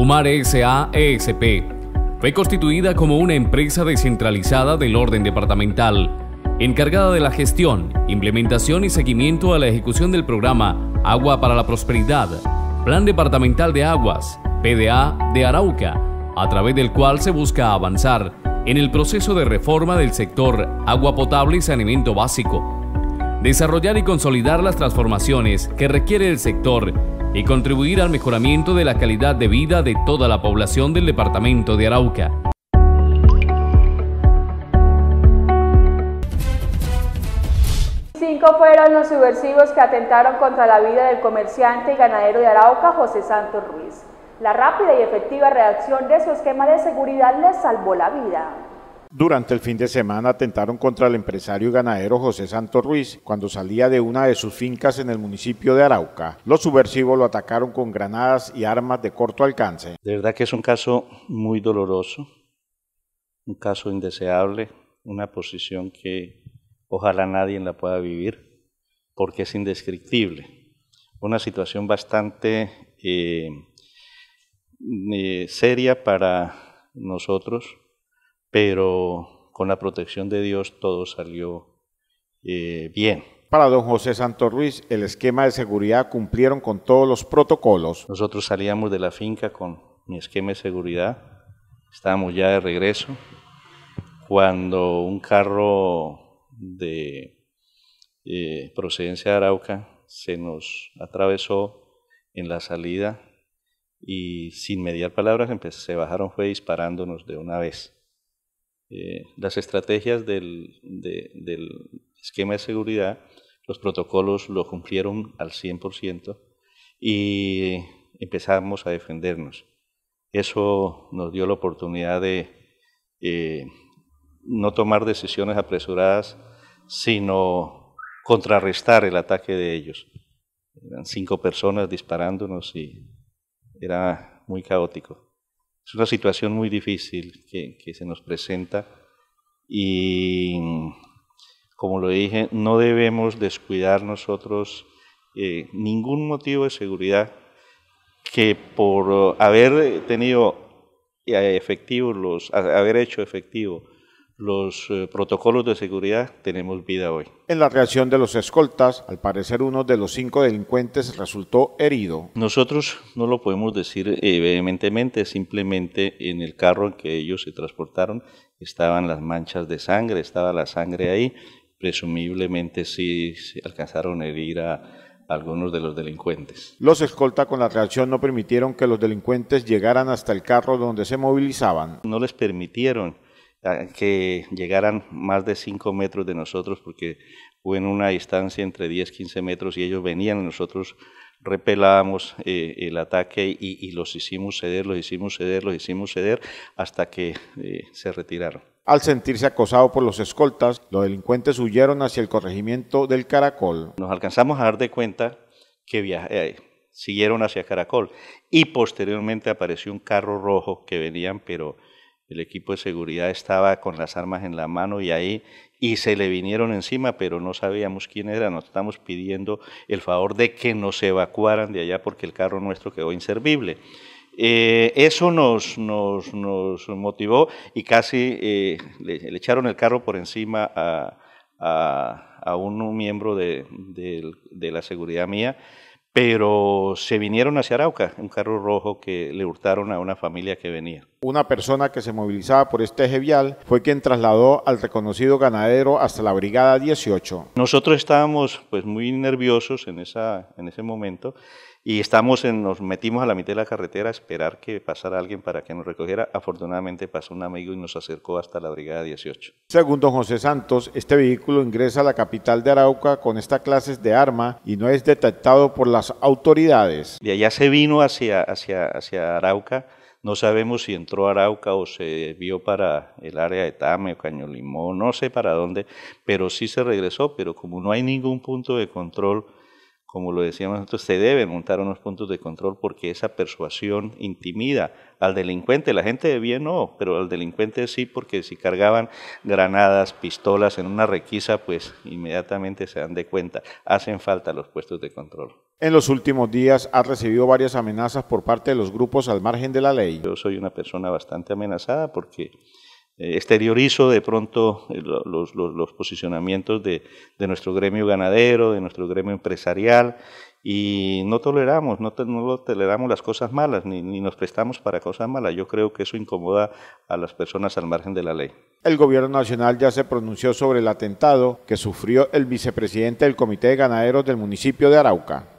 UMAR S.A.E.S.P. fue constituida como una empresa descentralizada del orden departamental, encargada de la gestión, implementación y seguimiento a la ejecución del programa Agua para la Prosperidad, Plan Departamental de Aguas, PDA de Arauca, a través del cual se busca avanzar en el proceso de reforma del sector agua potable y saneamiento básico, desarrollar y consolidar las transformaciones que requiere el sector y contribuir al mejoramiento de la calidad de vida de toda la población del departamento de Arauca. Cinco fueron los subversivos que atentaron contra la vida del comerciante y ganadero de Arauca, José Santos Ruiz. La rápida y efectiva reacción de su esquema de seguridad les salvó la vida. Durante el fin de semana atentaron contra el empresario y ganadero José Santos Ruiz cuando salía de una de sus fincas en el municipio de Arauca. Los subversivos lo atacaron con granadas y armas de corto alcance. De verdad que es un caso muy doloroso, un caso indeseable, una posición que ojalá nadie la pueda vivir porque es indescriptible. Una situación bastante eh, eh, seria para nosotros pero con la protección de Dios todo salió eh, bien. Para don José Santos Ruiz, el esquema de seguridad cumplieron con todos los protocolos. Nosotros salíamos de la finca con mi esquema de seguridad, estábamos ya de regreso, cuando un carro de eh, procedencia de Arauca se nos atravesó en la salida y sin mediar palabras se bajaron fue disparándonos de una vez. Eh, las estrategias del, esquema de seguridad, los protocolos lo cumplieron al 100% y empezamos a defendernos. Eso nos dio la oportunidad de eh, no tomar decisiones apresuradas, sino contrarrestar el ataque de ellos. Eran cinco personas disparándonos y era muy caótico. Es una situación muy difícil que, se nos presenta y, como lo dije, no debemos descuidar nosotros eh, ningún motivo de seguridad que por haber tenido eh, efectivo los, haber hecho efectivo los eh, protocolos de seguridad tenemos vida hoy. En la reacción de los escoltas, al parecer uno de los cinco delincuentes resultó herido. Nosotros no lo podemos decir eh, vehementemente, simplemente en el carro en que ellos se transportaron estaban las manchas de sangre, estaba la sangre ahí, presumiblemente sí, alcanzaron a herir a, algunos de los delincuentes. Los escoltas con la reacción no permitieron que los delincuentes llegaran hasta el carro donde se movilizaban. No les permitieron que llegaran más de 5 metros de nosotros, porque fue en una distancia entre 10, 15 metros y ellos venían nosotros repelábamos eh, el ataque y, los hicimos ceder, los hicimos ceder, los hicimos ceder hasta que eh, se retiraron. Al sentirse acosado por los escoltas, los delincuentes huyeron hacia el corregimiento del Caracol. Nos alcanzamos a dar de cuenta que eh, siguieron hacia Caracol y posteriormente apareció un carro rojo que venían, pero el equipo de seguridad estaba con las armas en la mano y ahí, y se le vinieron encima, pero no sabíamos quién era. Nos estamos pidiendo el favor de que nos evacuaran de allá porque el carro nuestro quedó inservible. Eh, eso nos, motivó y casi eh, le, echaron el carro por encima a, un miembro de la seguridad mía pero se vinieron hacia Arauca, un carro rojo que le hurtaron a una familia que venía. Una persona que se movilizaba por este eje vial fue quien trasladó al reconocido ganadero hasta la Brigada 18. Nosotros estábamos pues muy nerviosos en, esa, en ese momento y estamos en, nos metimos a la mitad de la carretera a esperar que pasara alguien para que nos recogiera. Afortunadamente pasó un amigo y nos acercó hasta la Brigada 18. Según José Santos, este vehículo ingresa a la capital de Arauca con esta clase de arma y no es detectado por las autoridades. De allá se vino hacia, hacia, hacia Arauca. No sabemos si entró a Arauca o se vio para el área de Tame o Caño Limón, no sé para dónde, pero sí se regresó. Pero como no hay ningún punto de control, como lo decíamos nosotros, se deben montar unos puntos de control porque esa persuasión intimida al delincuente. La gente de bien no, pero al delincuente sí, porque si cargaban granadas, pistolas en una requisa, pues inmediatamente se dan de cuenta. Hacen falta los puestos de control. En los últimos días ha recibido varias amenazas por parte de los grupos al margen de la ley. Yo soy una persona bastante amenazada porque eh, exteriorizo de pronto eh, los, posicionamientos de, nuestro gremio ganadero, de nuestro gremio empresarial, y no toleramos, no, toleramos las cosas malas, ni, ni, nos prestamos para cosas malas. Yo creo que eso incomoda a las personas al margen de la ley. El gobierno nacional ya se pronunció sobre el atentado que sufrió el vicepresidente del Comité de Ganaderos del municipio de Arauca.